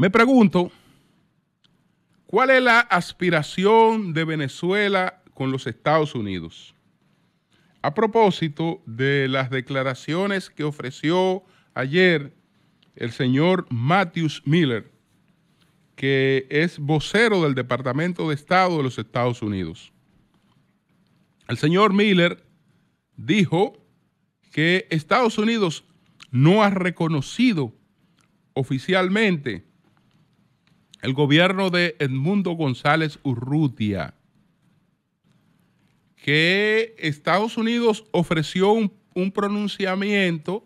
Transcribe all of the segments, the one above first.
Me pregunto, ¿cuál es la aspiración de Venezuela con los Estados Unidos? A propósito de las declaraciones que ofreció ayer el señor Matthews Miller, que es vocero del Departamento de Estado de los Estados Unidos. El señor Miller dijo que Estados Unidos no ha reconocido oficialmente el gobierno de Edmundo González Urrutia que Estados Unidos ofreció un, pronunciamiento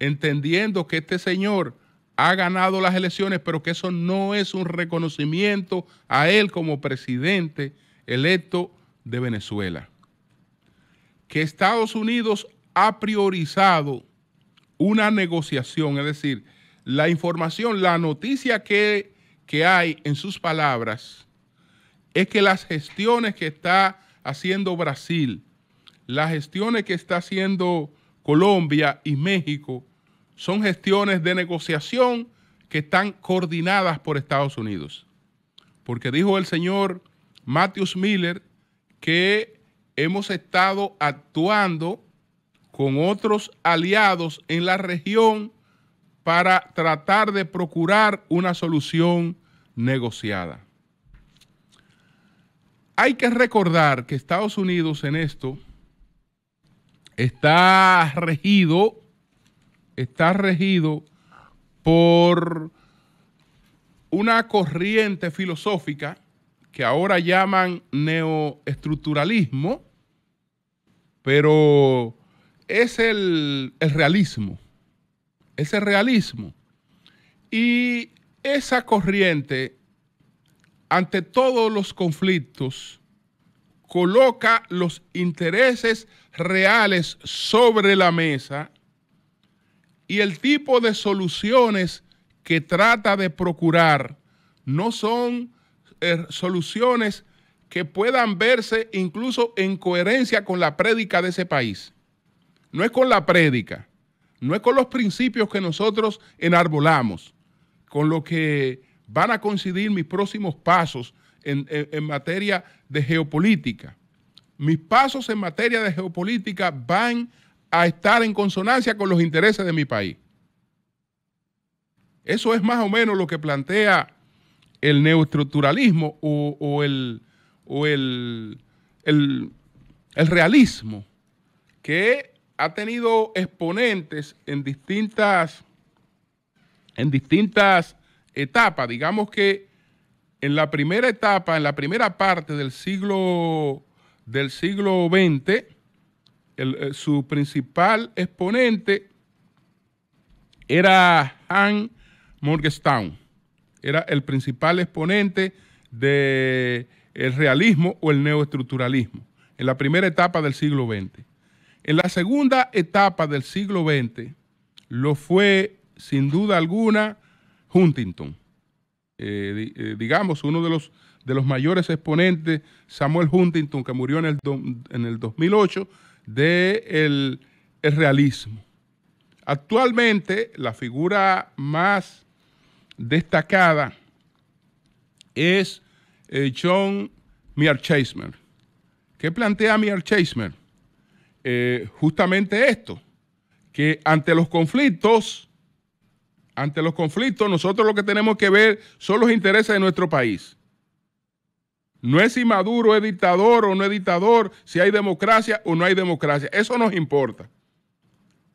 entendiendo que este señor ha ganado las elecciones, pero que eso no es un reconocimiento a él como presidente electo de Venezuela. Que Estados Unidos ha priorizado una negociación, es decir, la información, la noticia que que hay en sus palabras es que las gestiones que está haciendo Brasil, las gestiones que está haciendo Colombia y México, son gestiones de negociación que están coordinadas por Estados Unidos. Porque dijo el señor Matthews Miller que hemos estado actuando con otros aliados en la región para tratar de procurar una solución negociada. Hay que recordar que Estados Unidos en esto está regido, está regido por una corriente filosófica que ahora llaman neoestructuralismo, pero es el, el realismo ese realismo. Y esa corriente, ante todos los conflictos, coloca los intereses reales sobre la mesa y el tipo de soluciones que trata de procurar no son eh, soluciones que puedan verse incluso en coherencia con la prédica de ese país. No es con la prédica, no es con los principios que nosotros enarbolamos, con lo que van a coincidir mis próximos pasos en, materia de geopolítica. Mis pasos en materia de geopolítica van a estar en consonancia con los intereses de mi país. Eso es más o menos lo que plantea el neoestructuralismo o, el, el realismo, que ha tenido exponentes en distintas, en distintas etapas. Digamos que en la primera etapa, en la primera parte del siglo, del siglo XX, eh, su principal exponente era Han Morgenstern. Era el principal exponente del realismo o el neoestructuralismo en la primera etapa del siglo XX. En la segunda etapa del siglo XX lo fue, sin duda alguna, Huntington. Eh, eh, digamos, uno de los, de los mayores exponentes, Samuel Huntington, que murió en el, en el 2008, del realismo. Actualmente, la figura más destacada es eh, John John Mearsheimer. ¿Qué plantea Mearsheimer? Eh, justamente esto, que ante los conflictos, ante los conflictos, nosotros lo que tenemos que ver son los intereses de nuestro país. No es si Maduro es dictador o no es dictador, si hay democracia o no hay democracia. Eso nos importa.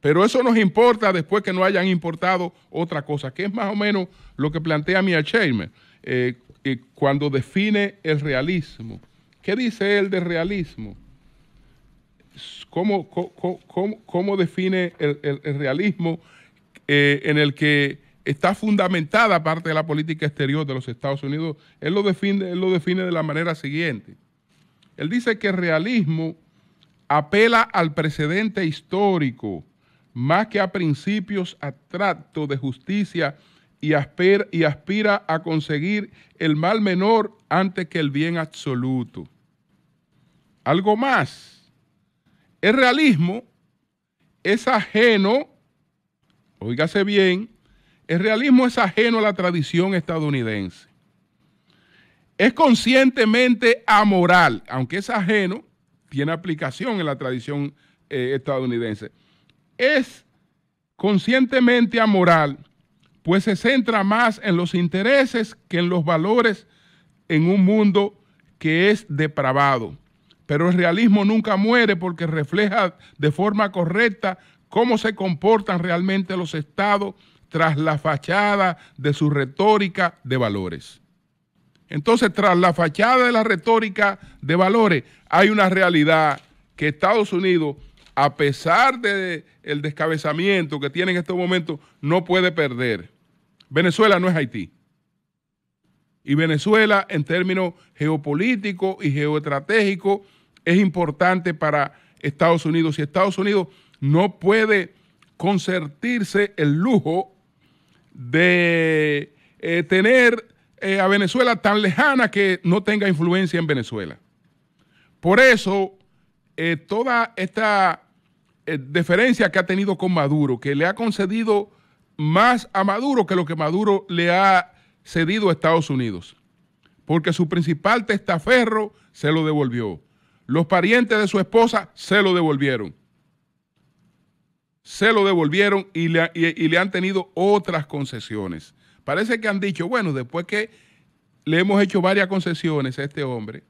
Pero eso nos importa después que no hayan importado otra cosa, que es más o menos lo que plantea Mia Sherman eh, eh, cuando define el realismo. ¿Qué dice él de realismo? cómo, define el, realismo eh, en el que está fundamentada parte de la política exterior de los Estados Unidos? Él lo define, él lo define de la manera siguiente. Él dice que el realismo apela al precedente histórico más que a principios abstractos de justicia y, y aspira a conseguir el mal menor antes que el bien absoluto. Algo más, el realismo es ajeno, oígase bien, el realismo es ajeno a la tradición estadounidense. Es conscientemente amoral, aunque es ajeno, tiene aplicación en la tradición eh, estadounidense. Es conscientemente amoral, pues se centra más en los intereses que en los valores en un mundo que es depravado pero el realismo nunca muere porque refleja de forma correcta cómo se comportan realmente los estados tras la fachada de su retórica de valores. Entonces, tras la fachada de la retórica de valores, hay una realidad que Estados Unidos, a pesar del descabezamiento que tiene en estos momentos, no puede perder. Venezuela no es Haití. Y Venezuela, en términos geopolíticos y geoestratégicos, es importante para Estados Unidos y Estados Unidos no puede concertirse el lujo de eh, tener eh, a Venezuela tan lejana que no tenga influencia en Venezuela. Por eso, eh, toda esta deferencia que ha tenido con Maduro, que le ha concedido más a Maduro que lo que Maduro le ha cedido a Estados Unidos, porque su principal testaferro se lo devolvió. Los parientes de su esposa se lo devolvieron. Se lo devolvieron y le, han tenido otras concesiones. Parece que han dicho, bueno, después que le hemos hecho varias concesiones a este hombre,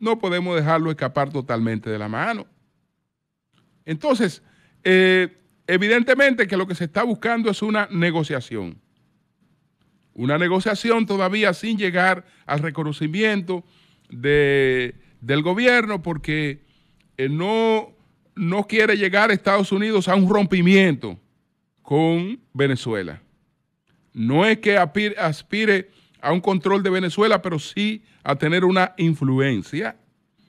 no podemos dejarlo escapar totalmente de la mano. Entonces, eh, evidentemente que lo que se está buscando es una negociación. Una negociación todavía sin llegar al reconocimiento de del gobierno porque eh, no, no quiere llegar a Estados Unidos a un rompimiento con Venezuela. No es que aspire a un control de Venezuela, pero sí a tener una influencia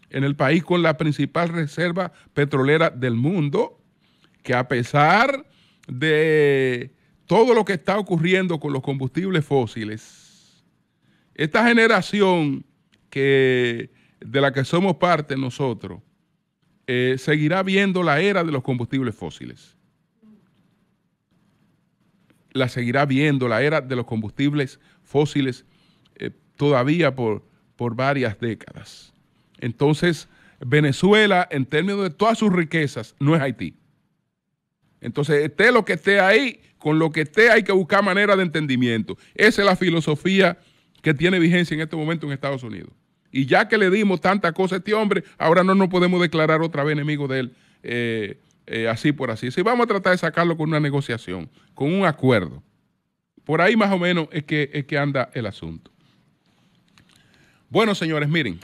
en el país con la principal reserva petrolera del mundo, que a pesar de todo lo que está ocurriendo con los combustibles fósiles, esta generación que de la que somos parte nosotros, eh, seguirá viendo la era de los combustibles fósiles. La seguirá viendo la era de los combustibles fósiles eh, todavía por, por varias décadas. Entonces, Venezuela, en términos de todas sus riquezas, no es Haití. Entonces, esté lo que esté ahí, con lo que esté, hay que buscar manera de entendimiento. Esa es la filosofía que tiene vigencia en este momento en Estados Unidos. Y ya que le dimos tanta cosa a este hombre, ahora no nos podemos declarar otra vez enemigo de él, eh, eh, así por así. Si vamos a tratar de sacarlo con una negociación, con un acuerdo. Por ahí más o menos es que, es que anda el asunto. Bueno, señores, miren.